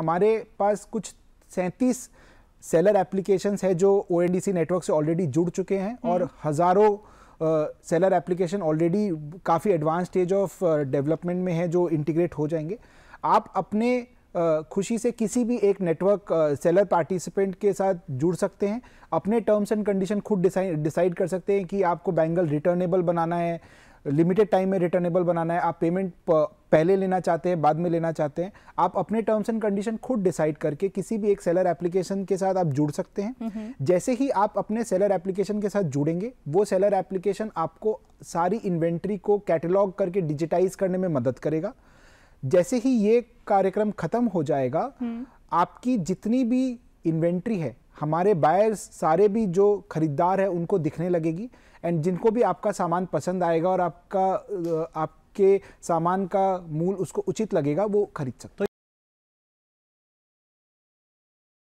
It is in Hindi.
हमारे पास कुछ सैंतीस सेलर एप्लीकेशंस है जो ओ नेटवर्क से ऑलरेडी जुड़ चुके हैं हम्म। और हज़ारों सेलर एप्लीकेशन ऑलरेडी काफ़ी एडवांस स्टेज ऑफ डेवलपमेंट में है जो इंटीग्रेट हो जाएंगे आप अपने uh, खुशी से किसी भी एक नेटवर्क सेलर पार्टिसिपेंट के साथ जुड़ सकते हैं अपने टर्म्स एंड कंडीशन खुद डिसाइड कर सकते हैं कि आपको बैंगल रिटर्नेबल बनाना है लिमिटेड टाइम में रिटर्नेबल बनाना है आप पेमेंट पहले लेना चाहते हैं बाद में लेना चाहते हैं आप अपने टर्म्स एंड कंडीशन खुद डिसाइड करके किसी भी एक सेलर एप्लीकेशन के साथ आप जुड़ सकते हैं हम्म हम्म। जैसे ही आप अपने सेलर एप्लीकेशन के साथ जुड़ेंगे वो सेलर एप्लीकेशन आपको सारी इन्वेंट्री को कैटलॉग करके डिजिटाइज करने में मदद करेगा जैसे ही ये कार्यक्रम खत्म हो जाएगा हम्म। आपकी जितनी भी इन्वेंट्री है हमारे बायर्स सारे भी जो ख़रीदार है उनको दिखने लगेगी एंड जिनको भी आपका सामान पसंद आएगा और आपका आपके सामान का मूल उसको उचित लगेगा वो खरीद सकते